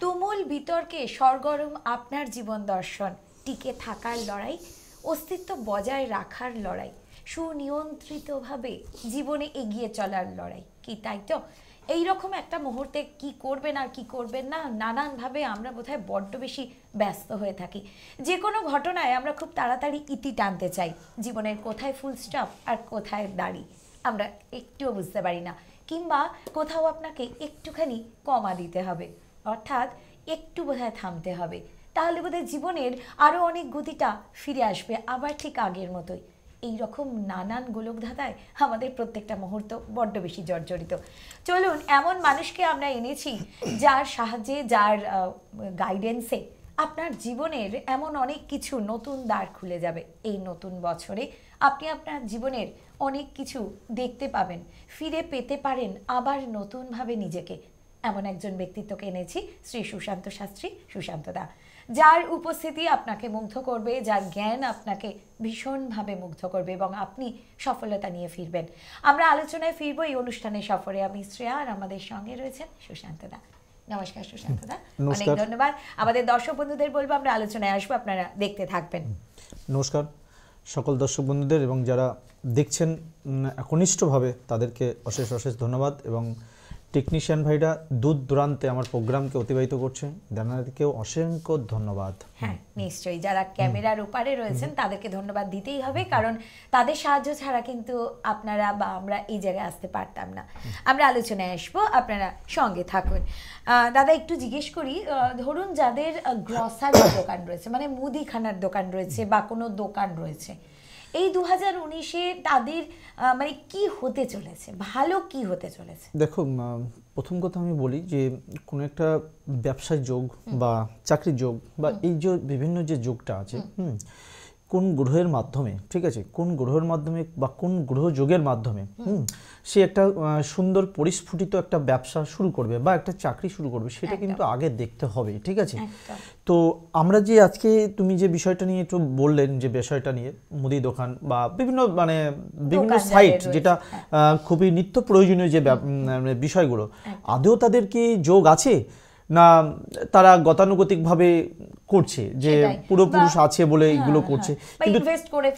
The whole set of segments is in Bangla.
তুমুল বিতর্কে সরগরম আপনার জীবন দর্শন টিকে থাকার লড়াই অস্তিত্ব বজায় রাখার লড়াই সুনিয়ন্ত্রিতভাবে জীবনে এগিয়ে চলার লড়াই কি তাই তো এইরকম একটা মুহূর্তে কি করবেন আর কি করবেন না নানানভাবে আমরা বোধহয় বড্ড বেশি ব্যস্ত হয়ে থাকি যে কোনো ঘটনায় আমরা খুব তাড়াতাড়ি ইতি টানতে চাই জীবনের কোথায় ফুল স্টপ আর কোথায় দাঁড়ি আমরা একটুও বুঝতে পারি না কিংবা কোথাও আপনাকে একটুখানি কমা দিতে হবে অর্থাৎ একটু বোধহয় থামতে হবে তাহলে বোধহয় জীবনের আরও অনেক গতিটা ফিরে আসবে আবার ঠিক আগের মতোই এই রকম নানান গোলকধাঁধায় আমাদের প্রত্যেকটা মুহূর্ত বড্ড বেশি জর্জরিত চলুন এমন মানুষকে আমরা এনেছি যার সাহায্যে যার গাইডেন্সে আপনার জীবনের এমন অনেক কিছু নতুন দ্বার খুলে যাবে এই নতুন বছরে আপনি আপনার জীবনের অনেক কিছু দেখতে পাবেন ফিরে পেতে পারেন আবার নতুনভাবে নিজেকে এমন একজন ব্যক্তিত্বকে এনেছি শ্রী সুশান্ত শাস্ত্রী সুশান্ত দা যার উপস্থিতি আপনাকে মুগ্ধ করবে যার জ্ঞান আপনাকে ভীষণভাবে মুগ্ধ করবে এবং আপনি সফলতা নিয়ে ফিরবেন আমরা আলোচনায় ফিরব এই অনুষ্ঠানের সফরে আমি শ্রেয়া আর আমাদের সঙ্গে রয়েছেন সুশান্ত দা নমস্কার সুশান্ত দা অনেক ধন্যবাদ আমাদের দর্শক বন্ধুদের বলবো আমরা আলোচনায় আসবো আপনারা দেখতে থাকবেন নমস্কার সকল দর্শক বন্ধুদের এবং যারা দেখছেন একনিষ্ঠভাবে তাদেরকে অশেষ অশেষ ধন্যবাদ এবং টেকনিশিয়ান ভাইরা দূর দূরান্তে আমার প্রোগ্রামকে অতিবাহিত করছে দানাদেরকেও অসংখ্য ধন্যবাদ হ্যাঁ নিশ্চয়ই যারা ক্যামেরার ওপারে রয়েছেন তাদেরকে ধন্যবাদ দিতেই হবে কারণ তাদের সাহায্য ছাড়া কিন্তু আপনারা বা আমরা এই জায়গায় আসতে পারতাম না আমরা আলোচনায় আসব আপনারা সঙ্গে থাকুন দাদা একটু জিজ্ঞেস করি ধরুন যাদের গ্রসারি দোকান রয়েছে মানে মুদিখানার দোকান রয়েছে বা কোনো দোকান রয়েছে এই দু হাজার উনিশে তাদের মানে কি হতে চলেছে ভালো কি হতে চলেছে দেখো প্রথম কথা আমি বলি যে কোনো একটা ব্যবসায় যোগ বা চাকরি যোগ বা এই যে বিভিন্ন যে যোগটা আছে হুম কোন গ্রহের মাধ্যমে ঠিক আছে কোন গ্রহের মাধ্যমে বা কোন গ্রহ যোগের মাধ্যমে হুম সে একটা সুন্দর পরিস্ফুটিত একটা ব্যবসা শুরু করবে বা একটা চাকরি শুরু করবে সেটা কিন্তু আগে দেখতে হবে ঠিক আছে তো আমরা যে আজকে তুমি যে বিষয়টা নিয়ে একটু বললেন যে বিষয়টা নিয়ে মুদি দোকান বা বিভিন্ন মানে বিভিন্ন সাইট যেটা হ্যাঁ। খুবই নিত্য প্রয়োজনীয় যে মানে বিষয়গুলো আদৌ তাদের কি যোগ আছে না তারা গতানুগতিকভাবে করছে যে পুরোপুরুষ আছে বলে হ্যাঁ, এগুলো হ্যাঁ। করছে কিন্তু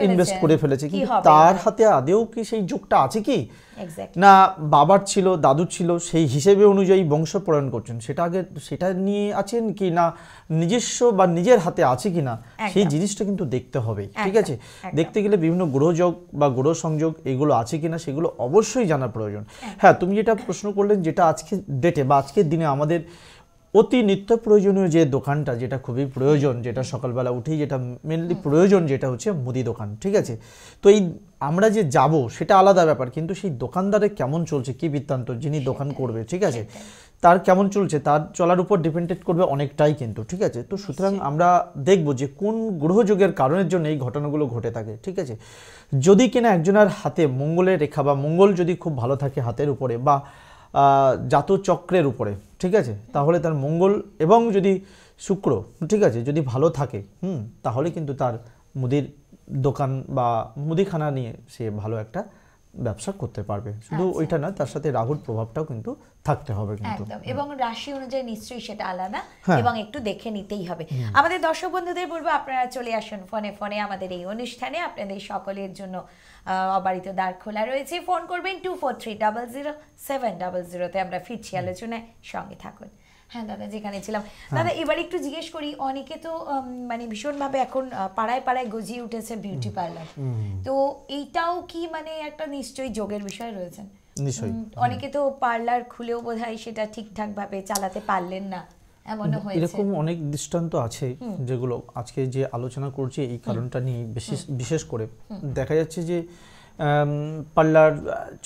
ইনভেস্ট করে ফেলেছে কিন্তু তার হাতে আদেও কি সেই যোগটা আছে কি না বাবার ছিল দাদু ছিল সেই হিসেবে অনুযায়ী বংশ প্রয়ণ করছেন সেটা আগে সেটা নিয়ে আছেন কি না নিজস্ব বা নিজের হাতে আছে কি না সেই জিনিসটা কিন্তু দেখতে হবে ঠিক আছে দেখতে গেলে বিভিন্ন গ্রহযোগ বা গ্রহ সংযোগ এগুলো আছে কি না সেগুলো অবশ্যই জানা প্রয়োজন হ্যাঁ তুমি যেটা প্রশ্ন করলেন যেটা আজকে ডেটে বা আজকের দিনে আমাদের অতি নিত্য প্রয়োজনীয় যে দোকানটা যেটা খুবই প্রয়োজন যেটা সকালবেলা উঠেই যেটা মেনলি প্রয়োজন যেটা হচ্ছে মুদি দোকান ঠিক আছে তো এই আমরা যে যাব সেটা আলাদা ব্যাপার কিন্তু সেই দোকানদারে কেমন চলছে কি বৃত্তান্ত যিনি দোকান করবে ঠিক আছে তার কেমন চলছে তার চলার উপর ডিপেন্ডেড করবে অনেকটাই কিন্তু ঠিক আছে তো সুতরাং আমরা দেখব যে কোন গ্রহযোগের কারণের জন্য এই ঘটনাগুলো ঘটে থাকে ঠিক আছে যদি কিনা একজনের হাতে মঙ্গলের রেখা বা মঙ্গল যদি খুব ভালো থাকে হাতের উপরে বা জাতচক্রের উপরে ঠিক আছে তাহলে তার মঙ্গল এবং যদি শুক্র ঠিক আছে যদি ভালো থাকে হুম তাহলে কিন্তু তার মুদির দোকান বা মুদিখানা নিয়ে সে ভালো একটা ব্যবসা করতে পারবে শুধু আচ্ছা। ওইটা না তার সাথে রাহুর প্রভাবটাও কিন্তু থাকতে হবে কিন্তু একদম এবং রাশি অনুযায়ী নিশ্চয়ই সেটা আলাদা হ্যাঁ। এবং একটু দেখে নিতেই হবে আমাদের দর্শক বন্ধুদের বলবো আপনারা চলে আসুন ফোনে ফোনে আমাদের এই অনুষ্ঠানে আপনাদের সকলের জন্য অবারিত দ্বার খোলা রয়েছে ফোন করবেন two four three double zero seven double জিরোতে আমরা ফিরছি আলোচনায় সঙ্গে থাকুন হ্যাঁ দাদা যেখানে ছিলাম হ্যাঁ। দাদা এবার একটু জিজ্ঞেস করি অনেকে তো মানে ভীষণভাবে এখন পাড়ায় পাড়ায় গজিয়ে উঠেছে বিউটি পার্লার তো এইটাও কি মানে একটা নিশ্চয়ই যোগের বিষয় রয়েছে অনেকে তো পার্লার খুলেও বোধহয় সেটা ঠিকঠাক ভাবে চালাতে পারলেন না এরকম অনেক দৃষ্টান্ত আছে যেগুলো আজকে যে আলোচনা করছি এই কারণটা নিয়ে বিশেষ বিশেষ করে দেখা যাচ্ছে যে পার্লার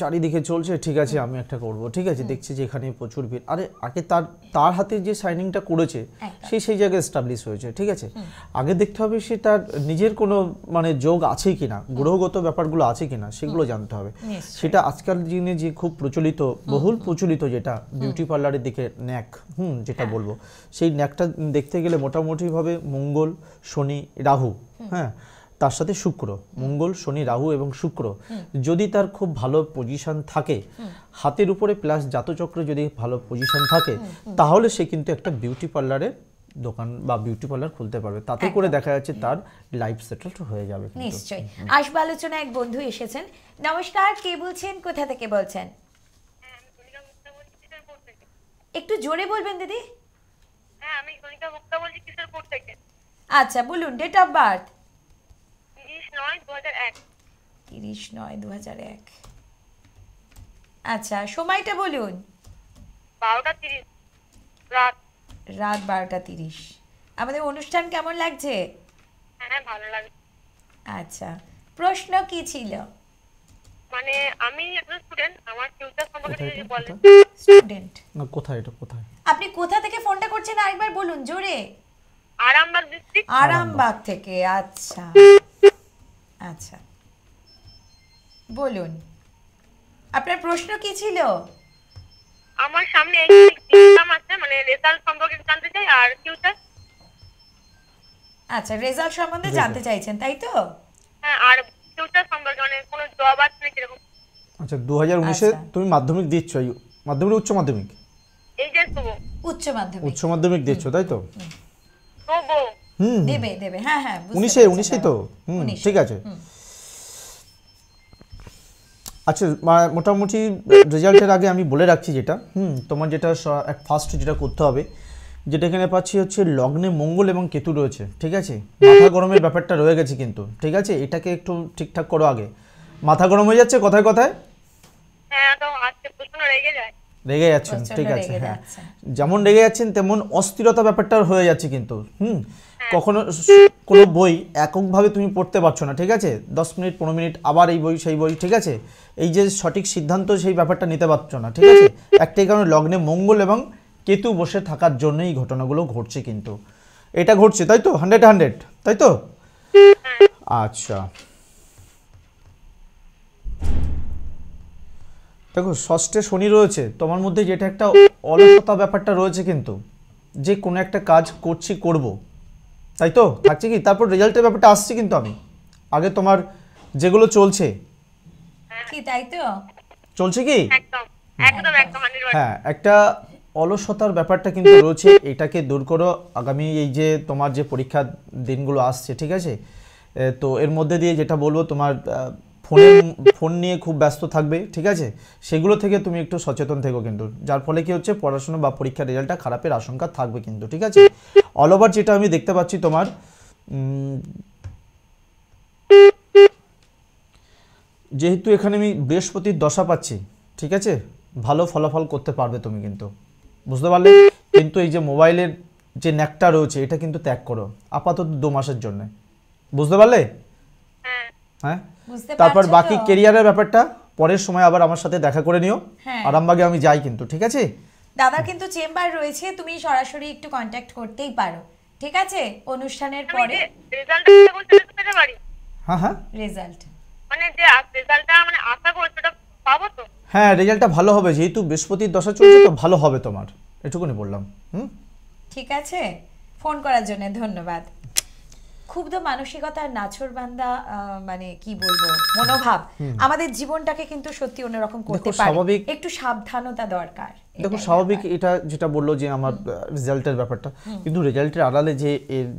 চারিদিকে চলছে ঠিক আছে আমি একটা করব ঠিক আছে দেখছি যে এখানে প্রচুর ভিড় আরে আগে তার তার হাতে যে সাইনিংটা করেছে সে সেই জায়গায় এস্টাবলিশ হয়েছে ঠিক আছে আগে দেখতে হবে সে তার নিজের কোনো মানে যোগ আছে কিনা গ্রহগত ব্যাপারগুলো আছে কিনা সেগুলো জানতে হবে সেটা আজকাল দিনে যে খুব প্রচলিত বহুল প্রচলিত যেটা বিউটি পার্লারের দিকে ন্যাক হুম যেটা হ্যাঁ। বলবো সেই ন্যাকটা দেখতে গেলে মোটামুটিভাবে মঙ্গল শনি রাহু হ্যাঁ তার সাথে শুক্র মঙ্গল শনি রাহু এবং শুক্র যদি তার খুব ভালো পজিশন থাকে হাতের উপরে প্লাস জাতচক্র যদি ভালো পজিশন থাকে তাহলে সে কিন্তু একটা বিউটি পার্লারে দোকান বা বিউটি পার্লার খুলতে পারবে তাতে করে দেখা যাচ্ছে তার লাইফ সেটেলড হয়ে যাবে নিশ্চয় আসবে আলোচনা এক বন্ধু এসেছেন নমস্কার কে বলছেন কোথা থেকে বলছেন হ্যাঁ, একটু জোরে বলবেন দিদি হ্যাঁ আমি মুক্তা বলছি কিশোরপুর থেকে আচ্ছা বলুন ডেট অফ বার্থ তিরিশ নয় দু হাজার এক আচ্ছা সময়টা বলুন বারোটা তিরিশ রাত রাত বারোটা তিরিশ আমাদের অনুষ্ঠান কেমন লাগছে হ্যাঁ, হ্যাঁ ভালো লাগছে আচ্ছা প্রশ্ন কি ছিল মানে আমি একজন স্টুডেন্ট আমার ফিউচার সম্পর্কে যদি বলেন স্টুডেন্ট না কোথায় এটা কোথায় আপনি কোথা থেকে ফোনটা করছেন আরেকবার বলুন জোরে আরামবাগ ডিস্ট্রিক্ট আরামবাগ থেকে আচ্ছা আচ্ছা বলুন আপনার প্রশ্ন কি ছিল আমার সামনে এক্সাম আছে মানে রেজাল্ট সম্পর্কে জানতে চাই আর ফিউচার আচ্ছা রেজাল্ট সম্বন্ধে জানতে চাইছেন তাই তো হ্যাঁ আর ফিউচার সম্পর্কে মানে কোনো জব আছে নাকি এরকম আচ্ছা 2019 এ আচ্ছা। তুমি মাধ্যমিক দিচ্ছ মাধ্যমিক উচ্চ মাধ্যমিক এই যে উচ্চ মাধ্যমিক উচ্চ মাধ্যমিক দিচ্ছ তাই তো দেবে দেবে হ্যাঁ হ্যাঁ উনিশে উনিশে তো হুম ঠিক আছে আচ্ছা মোটামুটি রেজাল্টের আগে আমি বলে রাখছি যেটা হুম তোমার যেটা এক ফার্স্ট যেটা করতে হবে যেটা এখানে পাচ্ছি হচ্ছে লগ্নে মঙ্গল এবং কেতু রয়েছে ঠিক আছে মাথা গরমের ব্যাপারটা রয়ে গেছে কিন্তু ঠিক আছে এটাকে একটু ঠিকঠাক করো আগে মাথা গরম হয়ে যাচ্ছে কথায় কথায় হ্যাঁ, রেগে যাচ্ছেন ঠিক আছে হ্যাঁ যেমন রেগে যাচ্ছেন তেমন অস্থিরতা ব্যাপারটা হয়ে যাচ্ছে কিন্তু হুম হ্যাঁ। কখনো কোনো বই এককভাবে তুমি পড়তে পারছো না ঠিক আছে দশ মিনিট পনেরো মিনিট আবার এই বই সেই বই ঠিক আছে এই যে সঠিক সিদ্ধান্ত সেই ব্যাপারটা নিতে পারছো না ঠিক আছে একটাই কারণে লগ্নে মঙ্গল এবং কেতু বসে থাকার জন্য এই ঘটনাগুলো ঘটছে কিন্তু এটা ঘটছে তাই তো হান্ড্রেড হান্ড্রেড তাই তো হ্যাঁ। আচ্ছা দেখো ষষ্ঠে শনি রয়েছে তোমার মধ্যে যেটা একটা অলসতা ব্যাপারটা রয়েছে কিন্তু যে কোনো একটা কাজ করছি করবো তাই তো থাকছে কি তারপর রেজাল্টের ব্যাপারটা আসছে কিন্তু আমি আগে তোমার যেগুলো চলছে কি তাই তো চলছে কি একদম একদম হ্যাঁ একটা অলসতার ব্যাপারটা কিন্তু রয়েছে এটাকে দূর করো আগামী এই যে তোমার যে পরীক্ষার দিনগুলো আসছে ঠিক আছে তো এর মধ্যে দিয়ে যেটা বলবো তোমার ফোনে ফোন নিয়ে খুব ব্যস্ত থাকবে ঠিক আছে সেগুলো থেকে তুমি একটু সচেতন থেকো কিন্তু যার ফলে কি হচ্ছে পড়াশোনা বা পরীক্ষার রেজাল্টটা খারাপের আশঙ্কা থাকবে কিন্তু ঠিক আছে অল ওভার যেটা আমি দেখতে পাচ্ছি তোমার যেহেতু এখানে আমি বৃহস্পতির দশা পাচ্ছি ঠিক আছে ভালো ফলাফল করতে পারবে তুমি কিন্তু বুঝতে পারলে কিন্তু এই যে মোবাইলের যে ন্যাকটা রয়েছে এটা কিন্তু ত্যাগ করো আপাতত দু মাসের জন্য বুঝতে পারলে হ্যাঁ, হ্যাঁ? তারপর বাকি কেরিয়ারের ব্যাপারটা পরের সময় আবার আমার সাথে দেখা করে নিও হ্যাঁ। আরামবাগে আমি যাই কিন্তু ঠিক আছে দাদা কিন্তু চেম্বার রয়েছে তুমি সরাসরি একটু কন্ট্যাক্ট করতেই পারো ঠিক আছে অনুষ্ঠানের পরে রেজাল্ট হ্যাঁ হ্যাঁ রেজাল্ট মানে যে রেজাল্টটা মানে আশা করছো পাবো তো হ্যাঁ রেজাল্টটা ভালো হবে যেহেতু বৃহস্পতির দশা চলছে তো ভালো হবে তোমার এটুকুনি বললাম হুম ঠিক আছে ফোন করার জন্য ধন্যবাদ ক্ষুব্ধ মানসিকতার বান্দা মানে কি বলবো মনোভাব আমাদের জীবনটাকে কিন্তু সত্যি অন্যরকম করতে পারে একটু সাবধানতা দরকার দেখো স্বাভাবিক এটা যেটা বললো যে আমার রেজাল্টের ব্যাপারটা কিন্তু রেজাল্টের আড়ালে যে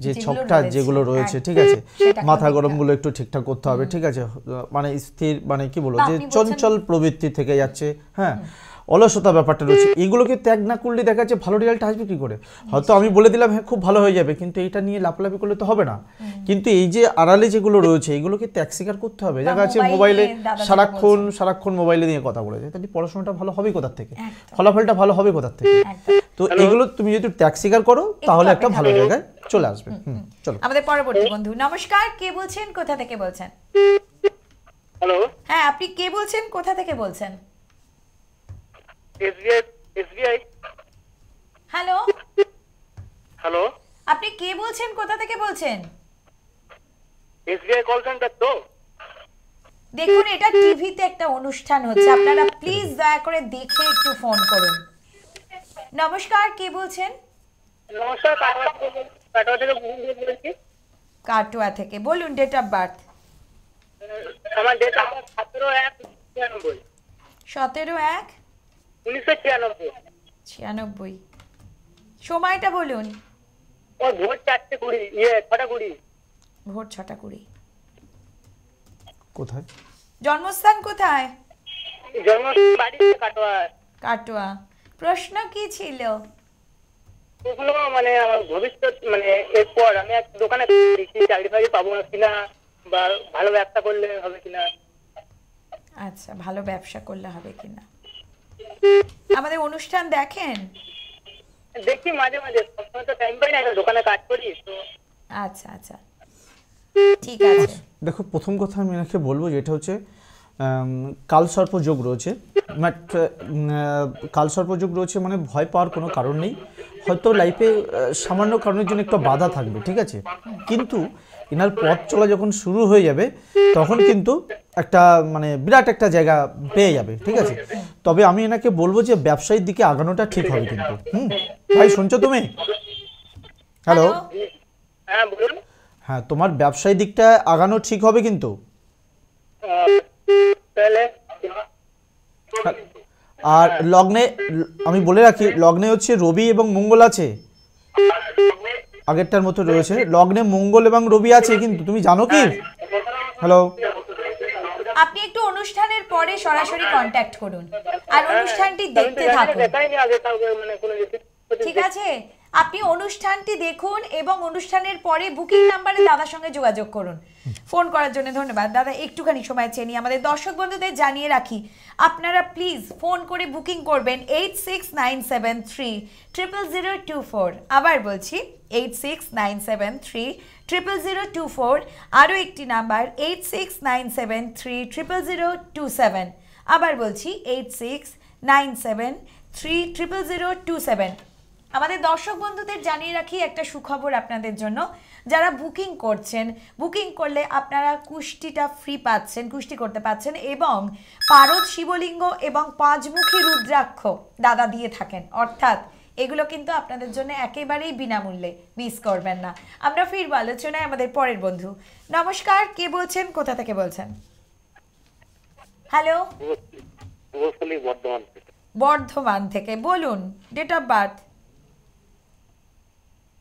যে ছকটা যেগুলো রয়েছে ঠিক আছে হ্যাঁ, মাথা গরমগুলো একটু ঠিকঠাক করতে হবে ঠিক আছে মানে স্থির মানে কি বলবো যে চঞ্চল প্রবৃত্তি থেকে যাচ্ছে হ্যাঁ অলসতা ব্যাপারটা রয়েছে এগুলোকে ত্যাগ না করলে দেখা যাচ্ছে ভালো রেজাল্ট আসবে কী করে হয়তো আমি বলে দিলাম হ্যাঁ খুব ভালো হয়ে যাবে কিন্তু এটা নিয়ে লাপালাপি করলে তো হবে না কিন্তু এই যে আড়ালে যেগুলো রয়েছে এগুলোকে ত্যাগ স্বীকার করতে হবে দেখা যাচ্ছে মোবাইলে সারাক্ষণ সারাক্ষণ মোবাইলে নিয়ে কথা বলে যায় তাহলে পড়াশোনাটা ভালো হবে কোথার থেকে ফলাফলটা ভালো হবে কোথার থেকে তো এগুলো তুমি যদি ত্যাগ স্বীকার করো তাহলে একটা ভালো জায়গায় চলে আসবে হুম চলো আমাদের পরবর্তী বন্ধু নমস্কার কে বলছেন কোথা থেকে বলছেন হ্যালো হ্যাঁ আপনি কে বলছেন কোথা থেকে বলছেন হ্যালো হ্যালো আপনি কে বলছেন কোথা থেকে বলছেন এসবিআই কল সেন্টার তো দেখুন এটা টিভিতে একটা অনুষ্ঠান হচ্ছে আপনারা প্লিজ দয়া করে দেখে একটু ফোন করুন নমস্কার কে বলছেন কাটোয়া থেকে বলুন ডেট অফ বার্থ সতেরো এক ছিয়ানব্বই সময়টা বলুন ভোর চারটে কুড়ি ইয়ে ছটা কুড়ি ভোর ছটা কুড়ি কোথায় জন্মস্থান কোথায় জন্মস্থান বাড়ি কাটোয়া কাটোয়া প্রশ্ন কি ছিল প্রশ্ন মানে আমার ভবিষ্যৎ মানে এরপর আমি এক দোকানে চাকরি ফাকরি পাবো না কিনা বা ভালো ব্যবসা করলে হবে কিনা আচ্ছা ভালো ব্যবসা করলে হবে কিনা আমাদের অনুষ্ঠান দেখেন দেখি মাঝে মাঝে সবসময় তো টাইম পাই না এখন দোকানে কাজ করি তো আচ্ছা আচ্ছা ঠিক আছে দেখো প্রথম কথা আমি এনাকে বলবো যেটা হচ্ছে কালসর্প যোগ রয়েছে বাট কালসর্প যোগ রয়েছে মানে ভয় পাওয়ার কোনো কারণ নেই হয়তো লাইফে সামান্য কারণের জন্য একটা বাধা থাকবে ঠিক আছে কিন্তু এনার পথ চলা যখন শুরু হয়ে যাবে তখন কিন্তু একটা মানে বিরাট একটা জায়গা পেয়ে যাবে ঠিক আছে তবে আমি এনাকে বলবো যে ব্যবসায়ীর দিকে আগানোটা ঠিক হবে কিন্তু হুম ভাই শুনছো তুমি হ্যালো হ্যাঁ তোমার ব্যবসায়ী দিকটা আগানো ঠিক হবে কিন্তু হ্যাঁ, আর লগ্নে আমি বলে রাখি লগ্নে হচ্ছে রবি এবং মঙ্গল আছে আগেরটার মতো হ্যাঁ, রয়েছে লগ্নে মঙ্গল এবং রবি আছে হ্যাঁ, কিন্তু তুমি জানো কি হ্যালো আপনি একটু অনুষ্ঠানের পরে সরাসরি কন্ট্যাক্ট করুন আর হ্যাঁ, অনুষ্ঠানটি দেখতে থাকুন মানে ঠিক আছে আপনি অনুষ্ঠানটি দেখুন এবং অনুষ্ঠানের পরে বুকিং নাম্বারে দাদার সঙ্গে যোগাযোগ করুন ফোন করার জন্য ধন্যবাদ দাদা একটুখানি সময় চেয়ে নিই আমাদের দর্শক বন্ধুদের জানিয়ে রাখি আপনারা প্লিজ ফোন করে বুকিং করবেন eight six nine seven three triple zero two four আবার বলছি eight six nine seven three triple zero two four আরও একটি number eight six nine seven three triple zero two seven আবার বলছি eight six nine seven three triple zero two seven আমাদের দর্শক বন্ধুদের জানিয়ে রাখি একটা সুখবর আপনাদের জন্য যারা বুকিং করছেন বুকিং করলে আপনারা কুষ্টিটা ফ্রি পাচ্ছেন কুষ্টি করতে পাচ্ছেন এবং পারদ শিবলিঙ্গ এবং পাঁচমুখী রুদ্রাক্ষ দাদা দিয়ে থাকেন অর্থাৎ এগুলো কিন্তু আপনাদের জন্য একেবারেই বিনামূল্যে মিস করবেন না আমরা ফিরব আলোচনায় আমাদের পরের বন্ধু নমস্কার কে বলছেন কোথা থেকে বলছেন হ্যালো বর্ধমান থেকে বলুন ডেট অফ বার্থ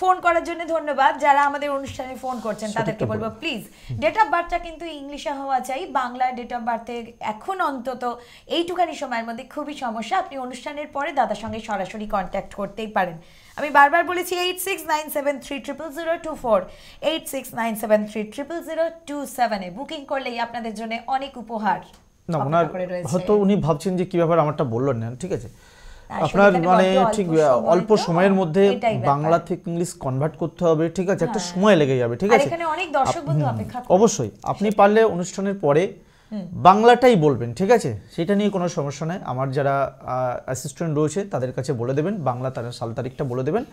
ফোন করার জন্য ধন্যবাদ যারা আমাদের অনুষ্ঠানে ফোন করছেন তাদেরকে বলবো প্লিজ ডেট অফ বার্থটা কিন্তু ইংলিশে হওয়া চাই বাংলা ডেট অফ বার্থে এখন অন্তত এইটুখানি সময়ের মধ্যে খুবই সমস্যা আপনি অনুষ্ঠানের পরে দাদার সঙ্গে সরাসরি কন্ট্যাক্ট করতেই পারেন আমি বারবার বলেছি eight six nine seven three triple zero two four eight six nine seven three triple zero two সেভেনে বুকিং করলেই আপনাদের জন্য অনেক উপহার না ওনার হয়তো উনি ভাবছেন যে কীভাবে আমারটা বললেন না ঠিক আছে আপনার মানে ঠিক অল্প সময়ের মধ্যে বাংলা থেকে ইংলিশ কনভার্ট করতে হবে ঠিক আছে একটা হ্যাঁ। সময় লেগে যাবে ঠিক আছে অবশ্যই আপনি পারলে অনুষ্ঠানের পরে বাংলাটাই বলবেন ঠিক আছে সেটা নিয়ে কোনো সমস্যা নেই আমার যারা অ্যাসিস্ট্যান্ট রয়েছে তাদের কাছে বলে দেবেন বাংলা তারা সাল তারিখটা বলে দেবেন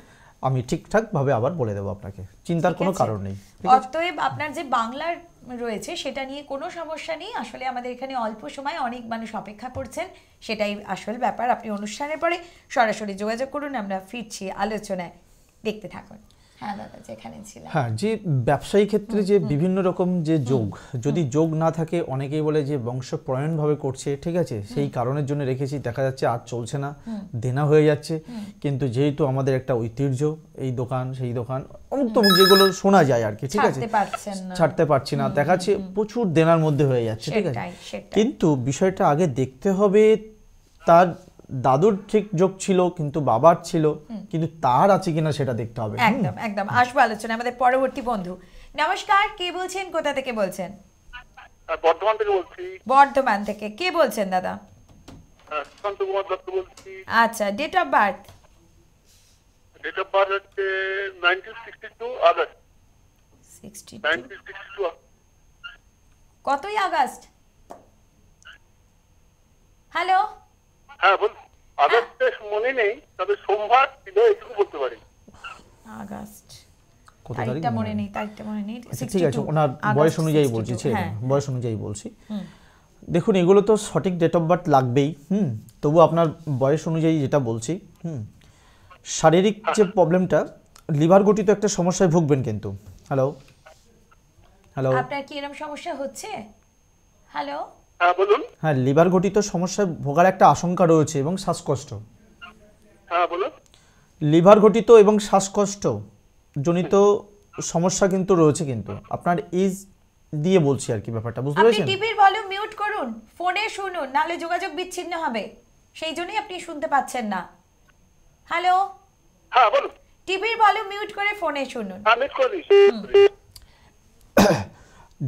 আমি ঠিকঠাকভাবে আবার বলে দেবো আপনাকে চিন্তার কোনো কারণ নেই অতএব আপনার যে বাংলার রয়েছে সেটা নিয়ে কোনো সমস্যা নেই আসলে আমাদের এখানে অল্প সময় অনেক মানুষ অপেক্ষা করছেন সেটাই আসল ব্যাপার আপনি অনুষ্ঠানের পরে সরাসরি যোগাযোগ করুন আমরা ফিরছি আলোচনায় দেখতে থাকুন হ্যাঁ, হ্যাঁ যে ব্যবসায়ী ক্ষেত্রে যে বিভিন্ন রকম যে যোগ যদি যোগ না থাকে অনেকেই বলে যে বংশপ্রয়ণভাবে করছে ঠিক আছে সেই কারণের জন্য রেখেছি দেখা যাচ্ছে আর চলছে না দেনা হয়ে যাচ্ছে কিন্তু যেহেতু আমাদের একটা ঐতিহ্য এই দোকান সেই দোকান অমুক তমুক যেগুলো শোনা যায় আর কি ঠিক আছে ছাড়তে পারছি না দেখা যাচ্ছে প্রচুর দেনার মধ্যে হয়ে যাচ্ছে ঠিক আছে কিন্তু বিষয়টা আগে দেখতে হবে তার দাদুর ঠিক যোগ ছিল কিন্তু বাবার ছিল কিন্তু তার আছে কিনা সেটা দেখতে হবে একদম একদম আসবো আলোচনা আমাদের পরবর্তী বন্ধু নমস্কার কে বলছেন কোথা থেকে বলছেন বর্ধমান থেকে বলছি বর্ধমান থেকে কে বলছেন দাদা আচ্ছা date of birth date of birth হচ্ছে 1962 আগস্ট 62 কতই আগস্ট হ্যালো হ্যাঁ, হ্যাঁ। আচ্ছা, ঠিক আছে ওনার হ্যাঁ। বয়স অনুযায়ী বলছি বয়স অনুযায়ী বলছি দেখুন এগুলো তো সঠিক ডেট অফ বার্থ লাগবেই হুম তবু আপনার বয়স অনুযায়ী যেটা বলছি হুম শারীরিক যে প্রবলেমটা লিভার গঠিত একটা সমস্যায় ভুগবেন কিন্তু হ্যালো হ্যালো আপনার কি এরকম সমস্যা হচ্ছে হ্যালো হ্যাঁ, বলুন হ্যাঁ লিভার ঘটিত সমস্যায় ভোগার একটা আশঙ্কা রয়েছে এবং শ্বাসকষ্ট হ্যাঁ বলুন লিভার ঘটিত এবং শ্বাসকষ্ট জনিত সমস্যা কিন্তু রয়েছে কিন্তু আপনার ইজ দিয়ে বলছি আর কি ব্যাপারটা বুঝতে পেরেছেন আপনি টিভির ভলিউম মিউট করুন ফোনে শুনুন নালে যোগাযোগ বিচ্ছিন্ন হবে সেই জন্যই আপনি শুনতে পাচ্ছেন না হ্যালো হ্যাঁ বলুন টিভির ভলিউম মিউট করে ফোনে শুনুন আমি হ্যাঁ, করে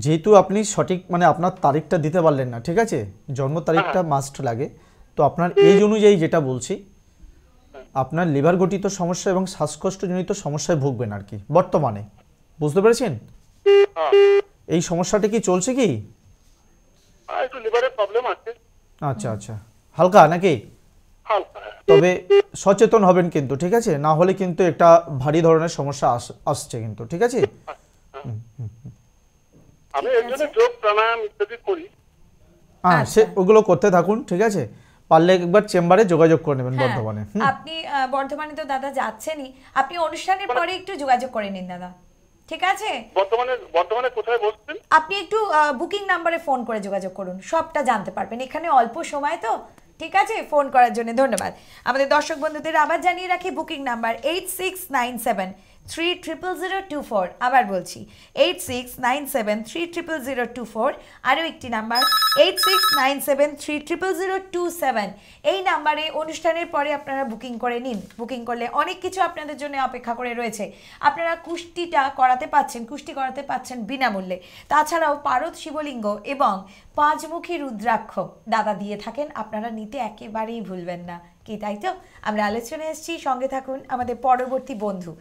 যেহেতু আপনি সঠিক মানে আপনার তারিখটা দিতে পারলেন না ঠিক আছে জন্ম তারিখটা মাস্ট হ্যাঁ। লাগে তো আপনার এজ অনুযায়ী যেটা বলছি আপনার লিভার গঠিত সমস্যা এবং শ্বাসকষ্টজনিত সমস্যায় ভুগবেন আর কি বর্তমানে বুঝতে পেরেছেন হ্যাঁ। এই সমস্যাটা কি চলছে কি হ্যাঁ, আচ্ছা আচ্ছা হালকা নাকি তবে সচেতন হবেন কিন্তু ঠিক আছে না হলে কিন্তু একটা ভারী ধরনের সমস্যা আসছে কিন্তু ঠিক আছে আচ্ছা, হুম হুম হ্যাঁ আচ্ছা। সে ওগুলো করতে থাকুন ঠিক আছে একবার চেম্বারে যোগাযোগ করে হ্যাঁ, আপনি বর্ধমানে তো দাদা যাচ্ছেনই আপনি অনুষ্ঠানের মানে পরে একটু যোগাযোগ করে নিন দাদা ঠিক আছে আপনি একটু বুকিং নাম্বারে ফোন করে যোগাযোগ করুন সবটা জানতে পারবেন এখানে অল্প সময় তো ঠিক আছে ফোন করার জন্য ধন্যবাদ আমাদের দর্শক বন্ধুদের আবার জানিয়ে রাখি booking number eight six nine seven three triple zero two four আবার বলছি eight six nine seven three triple zero two four আরও একটি number eight six nine seven three triple zero two seven এই নাম্বারে অনুষ্ঠানের পরে আপনারা বুকিং করে নিন বুকিং করলে অনেক কিছু আপনাদের জন্য অপেক্ষা করে রয়েছে আপনারা কুষ্টিটা করাতে পাচ্ছেন কুষ্টি করাতে পাচ্ছেন বিনামূল্যে তাছাড়াও পারদ শিবলিঙ্গ এবং পাঁচমুখী রুদ্রাক্ষ দাদা দিয়ে থাকেন আপনারা নিতে একেবারেই ভুলবেন না কি তাই তো আমরা আলোচনায় এসেছি সঙ্গে থাকুন আমাদের পরবর্তী বন্ধু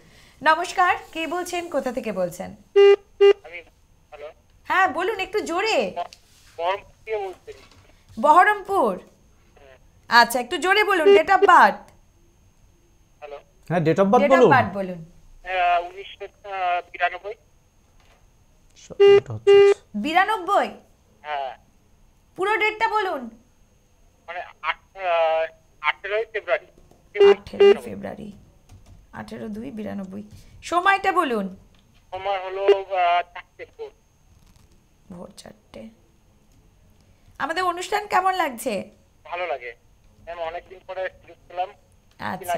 নমস্কার কে বলছেন কোথা থেকে বলছেন হ্যাঁ বলুন একটু জোরে বহরমপুর হ্যাঁ। আচ্ছা একটু জোরে বলুন ডেট অফ বার্থ হ্যাঁ ডেট অফ বার্থ বলুন ডেট অফ বার্থ বলুন 92 হ্যাঁ, হ্যাঁ পুরো ডেটটা বলুন মানে 18 ফেব্রুয়ারি 18 ফেব্রুয়ারি আঠেরো দুই বিরানব্বই সময়টা বলুন সময় হলো ভোর চারটে আমাদের অনুষ্ঠান কেমন লাগছে ভালো লাগে অনেকদিন পরে আচ্ছা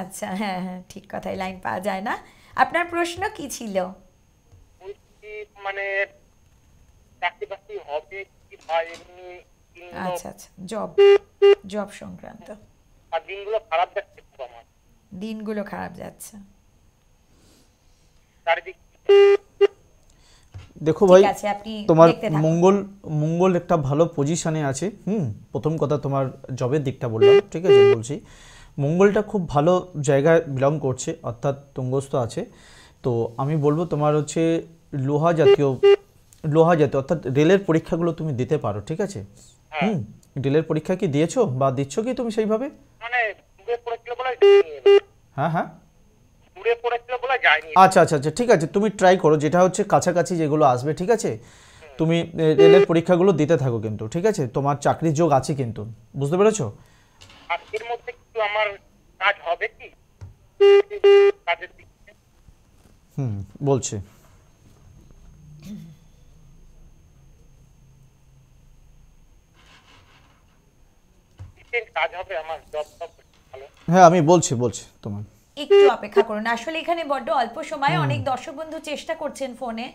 আচ্ছা হ্যাঁ হ্যাঁ ঠিক কথাই লাইন পাওয়া যায় না আপনার প্রশ্ন কি ছিল মানে আচ্ছা আচ্ছা জব জব সংক্রান্ত আর দিনগুলো খারাপ যাচ্ছে খুব আমার দিনগুলো খারাপ যাচ্ছে দেখো ভাই তোমার মঙ্গল মঙ্গল একটা ভালো পজিশনে আছে হুম প্রথম কথা তোমার জবের দিকটা বললাম ঠিক আছে বলছি মঙ্গলটা খুব ভালো জায়গায় বিলং করছে অর্থাৎ তুঙ্গস্থ আছে তো আমি বলবো তোমার হচ্ছে লোহা জাতীয় লোহা জাতীয় অর্থাৎ রেলের পরীক্ষাগুলো তুমি দিতে পারো ঠিক আছে হ্যাঁ। হুম রেলের পরীক্ষা কি দিয়েছো বা দিচ্ছ কি তুমি সেইভাবে মানে হ্যাঁ হ্যাঁ আচ্ছা আচ্ছা আচ্ছা ঠিক আছে তুমি ট্রাই করো যেটা হচ্ছে কাছাকাছি যেগুলো আসবে ঠিক আছে তুমি রেলের পরীক্ষাগুলো দিতে থাকো কিন্তু ঠিক আছে তোমার চাকরির যোগ আছে কিন্তু বুঝতে পেরেছো কাজ হবে হুম বলছি আমার জব হ্যাঁ আমি বলছি বলছি তোমার একটু অপেক্ষা করুন আসলে এখানে বড্ড অল্প সময়ে অনেক দর্শক বন্ধু চেষ্টা করছেন ফোনে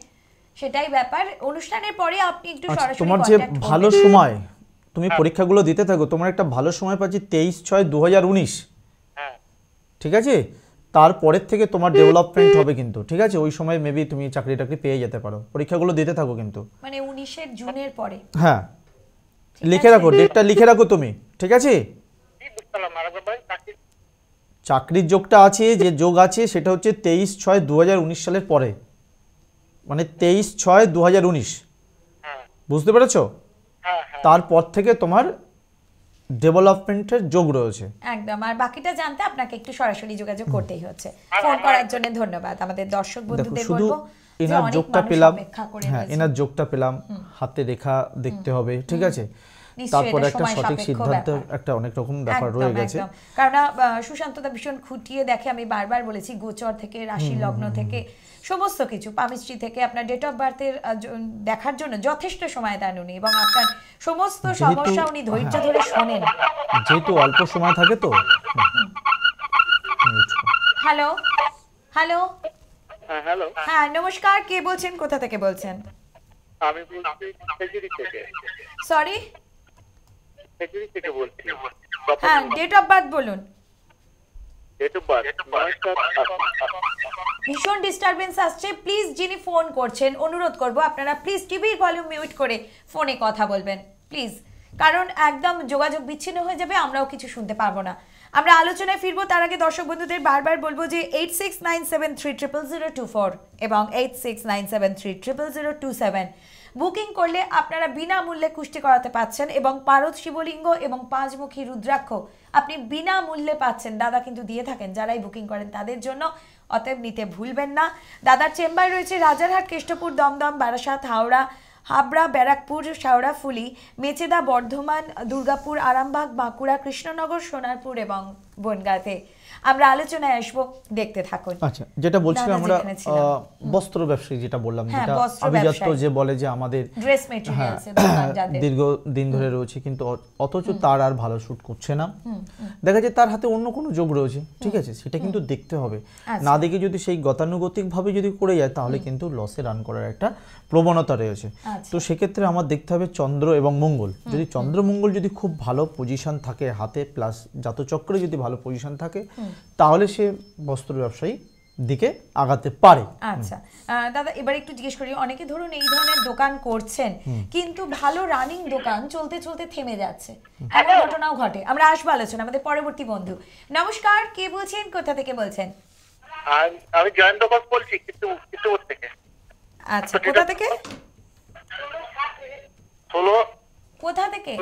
সেটাই ব্যাপার অনুষ্ঠানের পরে আপনি একটু আচ্ছা, সরাসরি তোমার যে ভালো সময় তুমি পরীক্ষাগুলো দিতে থাকো তোমার একটা ভালো সময় পাচ্ছি তেইশ ছয় দু হ্যাঁ। ঠিক আছে তারপরের থেকে তোমার ডেভেলপমেন্ট হবে কিন্তু ঠিক আছে ওই সময় মেবি তুমি চাকরি টাকরি পেয়ে যেতে পারো পরীক্ষাগুলো দিতে থাকো কিন্তু মানে উনিশের জুনের পরে হ্যাঁ লিখে রাখো ডেটটা লিখে রাখো তুমি ঠিক আছে চাকরির যোগটা আছে যে যোগ আছে সেটা হচ্ছে তেইশ ছয় দু সালের পরে মানে তেইশ ছয় দু বুঝতে পেরেছ তারপর থেকে তোমার ডেভেলপমেন্টের যোগ রয়েছে একদম আর বাকিটা জানতে আপনাকে একটু সরাসরি যোগাযোগ করতেই হচ্ছে ফোন করার জন্য ধন্যবাদ আমাদের দর্শক বন্ধুদের বলবো হ্যাঁ, এনার যোগটা পেলাম হ্যাঁ এনার যোগটা পেলাম হাতে রেখা দেখতে হবে ঠিক আছে তারপর একটা সঠিক সিদ্ধান্ত একটা অনেক রকম ব্যাপার রয়ে গেছে কারণ সুশান্ত দা ভীষণ খুঁটিয়ে দেখে আমি বারবার বলেছি গোচর থেকে রাশি লগ্ন থেকে সমস্ত কিছু পামিস্ট্রি থেকে আপনার ডেট অফ বার্থের দেখার জন্য যথেষ্ট সময় দেন উনি এবং আপনার সমস্ত সমস্যা উনি ধৈর্য হ্যাঁ। ধরে শোনেন যেহেতু অল্প সময় থাকে তো হ্যালো হ্যালো হ্যাঁ, হ্যালো হ্যাঁ নমস্কার কে বলছেন কোথা থেকে বলছেন আমি বলছি থেকে সরি খেজুরি থেকে বলছি হ্যাঁ ডেট অফ বার্থ বলুন ভীষণ ডিস্টারবেন্স আসছে প্লিজ যিনি ফোন করছেন অনুরোধ করব আপনারা প্লিজ টিভির ভলিউম মিউট করে ফোনে কথা বলবেন প্লিজ কারণ একদম যোগাযোগ বিচ্ছিন্ন হয়ে যাবে আমরাও কিছু শুনতে পারবো না আমরা আলোচনায় ফিরবো তার আগে দর্শক বন্ধুদের বারবার বলবো যে eight six nine seven three triple zero two four এবং eight six nine seven three triple zero two seven booking করলে আপনারা বিনামূল্যে কুষ্টি করাতে পাচ্ছেন এবং পারদ শিবলিঙ্গ এবং পাঁচমুখী রুদ্রাক্ষ আপনি বিনামূল্যে পাচ্ছেন দাদা কিন্তু দিয়ে থাকেন যারাই বুকিং করেন তাদের জন্য অতএব নিতে ভুলবেন না দাদার চেম্বার রয়েছে রাজারহাট কেষ্টপুর দমদম বারাসাত হাওড়া হাবড়া ব্যারাকপুর ফুলি মেচেদা বর্ধমান দুর্গাপুর আরামবাগ বাঁকুড়া কৃষ্ণনগর সোনারপুর এবং বনগাঁতে আমরা আলোচনায় আসব দেখতে থাকুন আচ্ছা যেটা বলছিলাম আমরা বস্ত্র ব্যবসায়ী যেটা বললাম হ্যাঁ, যেটা আভিজাত্য যে বলে যে আমাদের ড্রেস হ্যাঁ, মেটেরিয়ালস দীর্ঘ দিন ধরে রয়েছে কিন্তু অথচ তার আর ভালো শুট করছে না দেখা যায় তার হাতে অন্য কোনো যোগ রয়েছে ঠিক আছে সেটা কিন্তু দেখতে হবে আচ্ছা। না দেখে যদি সেই গতানুগতিকভাবে যদি করে যায় তাহলে কিন্তু লসে রান করার একটা প্রবণতা রয়েছে আচ্ছা। তো সেক্ষেত্রে আমার দেখতে হবে চন্দ্র এবং মঙ্গল যদি চন্দ্র মঙ্গল যদি খুব ভালো পজিশন থাকে হাতে প্লাস জাতচক্রে যদি ভালো পজিশন থাকে তাহলে সে বস্ত্র ব্যবসায়ী দিকে আগাতে পারে আচ্ছা দাদা এবার একটু জিজ্ঞেস করি অনেকে ধরুন এই ধরনের দোকান করছেন কিন্তু ভালো রানিং দোকান চলতে চলতে থেমে যাচ্ছে এমন ঘটনাও ঘটে আমরা আসবো আলোচনা আমাদের পরবর্তী বন্ধু নমস্কার কে বলছেন কোথা থেকে বলছেন আমি জয়ন্ত ঘোষ বলছি কিতুপুর থেকে আচ্ছা কোথা থেকে হলো কোথা থেকে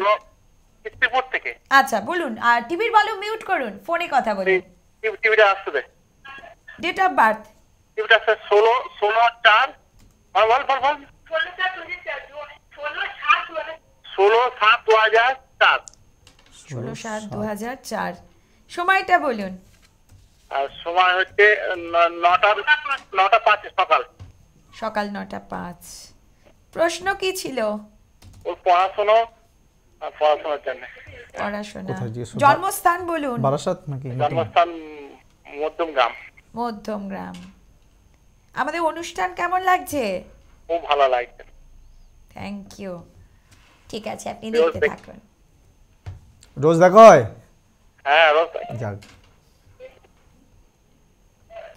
কিতুপুর থেকে আচ্ছা বলুন আর টিভির ভলিউম মিউট করুন ফোনে কথা বলুন টিভিটা আসতে ডেট অফ বার্থ টিভিটা আসছে ষোলো ষোলো চার বল বল বল বল ষোলো সাত দু হাজার চার ষোলো সাত দু হাজার চার সময়টা বলুন আর সময় হচ্ছে নটা নটা পাঁচ সকাল সকাল নটা পাঁচ প্রশ্ন কি ছিল ওর পড়াশোনা আর পড়াশোনার জন্য পড়াশোনা জন্মস্থান বলুন বারাসাত নাকি জন্মস্থান মধ্যমগ্রাম মধ্যমগ্রাম আমাদের অনুষ্ঠান কেমন লাগছে খুব ভালো লাগছে থ্যাংক ইউ ঠিক আছে আপনি দেখতে থাকুন রোজ দেখা হয় হ্যাঁ রোজ যাক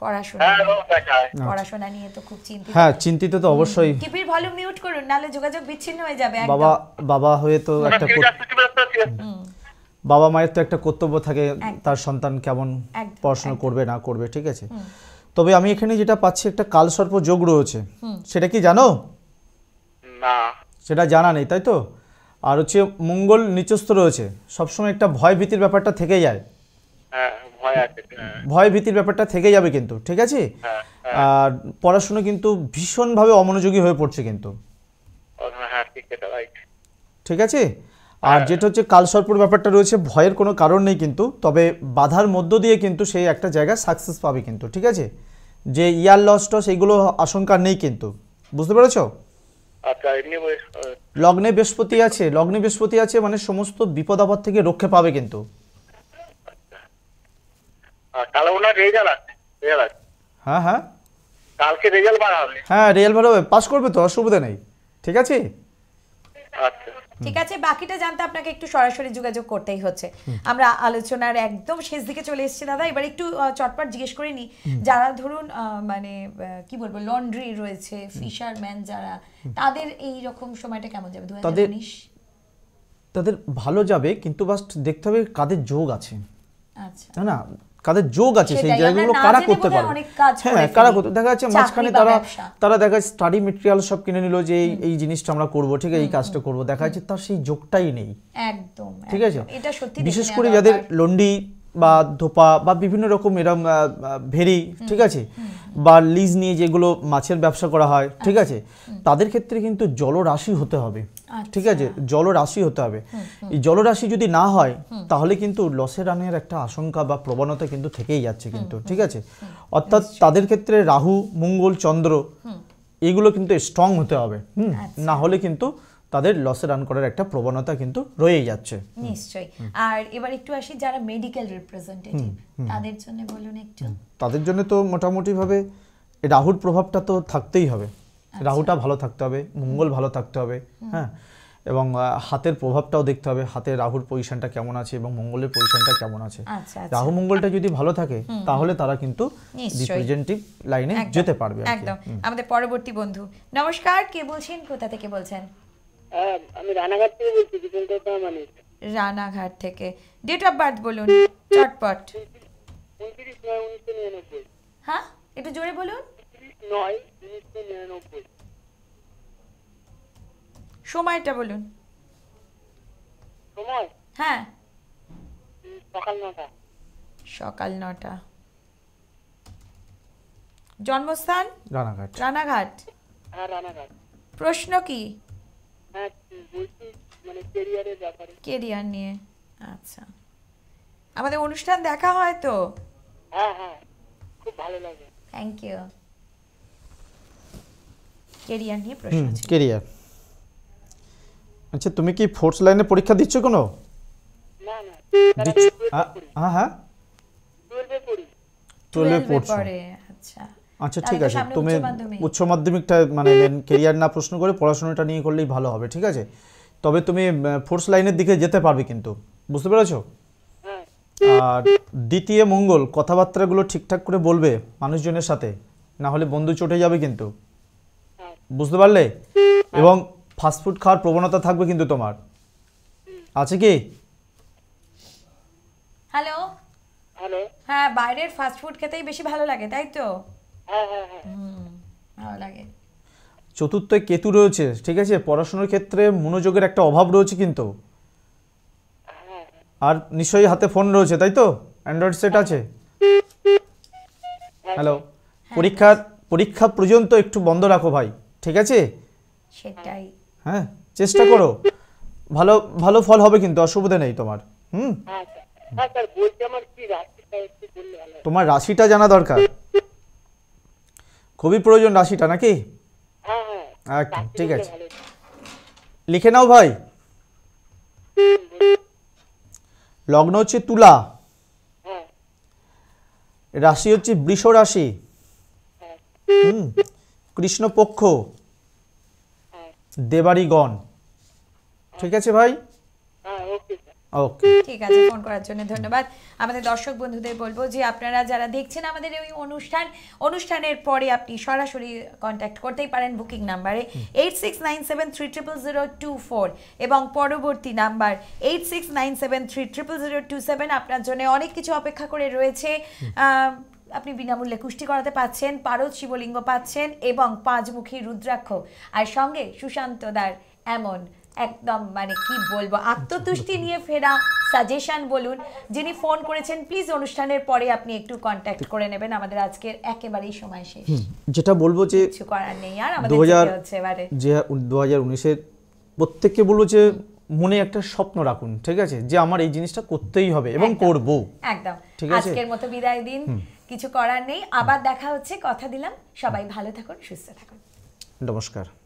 হ্যাঁ, আচ্ছা। হ্যাঁ চিন্তিত তো অবশ্যই টিভির ভলিউম বাবা বাবা হয়ে তো একটা বাবা মায়ের তো একটা কর্তব্য থাকে তার সন্তান কেমন পড়াশোনা করবে না করবে ঠিক আছে তবে আমি এখানে যেটা পাচ্ছি একটা কালসর্প যোগ রয়েছে সেটা কি জানো না সেটা জানা নেই তাই তো আর হচ্ছে মঙ্গল নিচস্থ রয়েছে সবসময় একটা ভয় ভীতির ব্যাপারটা থেকে যায় হ্যাঁ। হ্যাঁ। ভয় ভীতির ব্যাপারটা থেকে যাবে কিন্তু ঠিক আছে হ্যাঁ, হ্যাঁ। আর পড়াশোনা কিন্তু ভীষণভাবে অমনোযোগী হয়ে পড়ছে কিন্তু ঠিক আছে আর যেটা হচ্ছে কালসর্পর ব্যাপারটা রয়েছে ভয়ের কোনো কারণ নেই কিন্তু তবে বাধার মধ্য দিয়ে কিন্তু সেই একটা জায়গা সাকসেস পাবে কিন্তু ঠিক আছে যে ইয়ার লস টস আশঙ্কা নেই কিন্তু বুঝতে পেরেছ আচ্ছা, লগ্নে বৃহস্পতি আছে লগ্নে বৃহস্পতি আছে মানে সমস্ত বিপদ আপদ থেকে রক্ষে পাবে কিন্তু তাহলে ওনার রেজাল্ট হ্যাঁ হ্যাঁ কালকে রেজাল্ট বার হ্যাঁ রেজাল্ট বার পাস করবে তো অসুবিধা নেই ঠিক আছে আচ্ছা। ঠিক আছে বাকিটা জানতে আপনাকে একটু সরাসরি যোগাযোগ করতেই হচ্ছে আমরা আলোচনার একদম শেষ দিকে চলে এসেছি দাদা এবার একটু চটপট জিজ্ঞেস করে নি যারা ধরুন মানে কি বলবো লন্ড্রি রয়েছে ফিশারম্যান যারা তাদের এই রকম সময়টা কেমন যাবে দু তাদের ভালো যাবে কিন্তু বাস দেখতে হবে কাদের যোগ আছে আচ্ছা না কাদের যোগ আছে সেই জায়গাগুলো কারা করতে পারে হ্যাঁ কারা করতে দেখা যাচ্ছে মাঝখানে তারা তারা দেখা যাচ্ছে স্টাডি মেটেরিয়াল সব কিনে নিল যে এই জিনিসটা আমরা করব ঠিক আছে এই কাজটা করব দেখা যাচ্ছে তার সেই যোগটাই নেই একদম ঠিক আছে বিশেষ করে যাদের লন্ডি বা ধোপা বা বিভিন্ন রকম এরম ভেরি ঠিক আছে বা লিজ নিয়ে যেগুলো মাছের ব্যবসা করা হয় ঠিক আচ্ছা। আছে তাদের ক্ষেত্রে কিন্তু জলরাশি হতে হবে ঠিক আছে আচ্ছা। জলরাশি হতে হবে এই জলরাশি যদি না হয় তাহলে কিন্তু লসের রানের একটা আশঙ্কা বা প্রবণতা কিন্তু থেকেই যাচ্ছে কিন্তু ঠিক আছে অর্থাৎ তাদের ক্ষেত্রে রাহু মঙ্গল চন্দ্র এগুলো কিন্তু স্ট্রং হতে হবে হুম আচ্ছা। না হলে কিন্তু তাদের লসে রান করার একটা প্রবণতা কিন্তু রয়েই যাচ্ছে নিশ্চয়ই আর এবার একটু আসি যারা মেডিকেল রিপ্রেজেন্টেটিভ তাদের জন্য বলুন একটু তাদের জন্য তো মোটামুটিভাবে রাহুর প্রভাবটা তো থাকতেই হবে আচ্ছা। রাহুটা ভালো থাকতে হবে মঙ্গল ভালো থাকতে হবে হ্যাঁ এবং হাতের প্রভাবটাও দেখতে হবে হাতে রাহুর পজিশনটা কেমন আছে এবং মঙ্গলের পজিশনটা কেমন আছে আচ্ছা, আচ্ছা। রাহু মঙ্গলটা যদি ভালো থাকে তাহলে তারা কিন্তু রিপ্রেজেন্টেটিভ লাইনে যেতে পারবে একদম আমাদের পরবর্তী বন্ধু নমস্কার কে বলছেন কোথা থেকে বলছেন আমি রানাঘাট থেকে বলছি দীপঙ্কর প্রামাণিক রানাঘাট থেকে ডেট অফ বার্থ বলুন চটপট হ্যাঁ একটু জোরে বলুন সময়টা বলুন সময় হ্যাঁ সকাল নটা সকাল নটা জন্মস্থান রানাঘাট রানাঘাট হ্যাঁ, প্রশ্ন কি কেরিয়ার নিয়ে আচ্ছা আমাদের অনুষ্ঠান দেখা হয় তো থ্যাংক ইউ হ্যাঁ। কেরিয়ার নিয়ে প্রশ্ন কেরিয়ার আচ্ছা তুমি কি ফোর্স লাইনে পরীক্ষা দিচ্ছ কোনো না না হ্যাঁ হ্যাঁ টুয়েলভে আচ্ছা আচ্ছা ঠিক আছে তুমি উচ্চ মাধ্যমিকটা মানে কেরিয়ার না প্রশ্ন করে পড়াশোনাটা নিয়ে করলেই ভালো হবে ঠিক আছে তবে তুমি ফোর্স লাইনের দিকে যেতে পারবে কিন্তু বুঝতে পেরেছো আর দ্বিতীয় মঙ্গল কথাবার্তাগুলো ঠিকঠাক করে বলবে মানুষজনের সাথে না হলে বন্ধু চটে যাবে কিন্তু বুঝতে পারলে হ্যাঁ। এবং ফাস্টফুড খাওয়ার প্রবণতা থাকবে কিন্তু তোমার আছে কি হ্যালো হ্যালো হ্যাঁ বাইরের ফাস্টফুড খেতেই বেশি ভালো লাগে তাই তো হ্যাঁ, হ্যাঁ, হ্যাঁ। চতুর্থ কেতু রয়েছে ঠিক আছে পড়াশোনার ক্ষেত্রে মনোযোগের একটা অভাব রয়েছে কিন্তু আর নিশ্চয়ই হাতে ফোন রয়েছে তাই তো অ্যান্ড্রয়েড সেট আছে হ্যালো পরীক্ষা পরীক্ষা পর্যন্ত একটু বন্ধ রাখো ভাই ঠিক আছে সেটাই হ্যাঁ চেষ্টা করো ভালো ভালো ফল হবে কিন্তু অসুবিধা নেই তোমার হুম আচ্ছা, তোমার রাশিটা জানা দরকার খুবই প্রয়োজন রাশিটা নাকি আচ্ছা ঠিক আছে লিখে নাও ভাই লগ্ন হচ্ছে তুলা হ্যাঁ। রাশি হচ্ছে বৃষ রাশি হুম কৃষ্ণপক্ষ দেবারিগণ ঠিক আছে ভাই ঠিক আছে ফোন করার জন্য ধন্যবাদ আমাদের দর্শক বন্ধুদের বলবো যে আপনারা যারা দেখছেন আমাদের ওই অনুষ্ঠান অনুষ্ঠানের পরে আপনি সরাসরি করতেই পারেন বুকিং নাম্বারে eight six nine seven three triple zero two four এবং পরবর্তী number eight six nine seven three triple zero two seven আপনার জন্য অনেক কিছু অপেক্ষা করে রয়েছে আপনি বিনামূল্যে কুষ্টি করাতে পাচ্ছেন পারদ শিবলিঙ্গ পাচ্ছেন এবং পাঁচমুখী রুদ্রাক্ষ আর সঙ্গে সুশান্ত দার এমন একদম মানে কি বলবো আত্মতুষ্টি নিয়ে ফেরা সাজেশন বলুন যিনি ফোন করেছেন প্লিজ অনুষ্ঠানের পরে আপনি একটু কন্ট্যাক্ট করে নেবেন আমাদের আজকের একেবারেই সময় শেষ যেটা বলবো যে কিছু করার নেই আর আমাদের হচ্ছে এবারে যে দু উনিশের প্রত্যেককে বলবো যে মনে একটা স্বপ্ন রাখুন ঠিক আছে যে আমার এই জিনিসটা করতেই হবে এবং করব একদম ঠিক আছে আজকের মতো বিদায় দিন কিছু করার নেই আবার দেখা হচ্ছে কথা দিলাম সবাই ভালো থাকুন সুস্থ থাকুন নমস্কার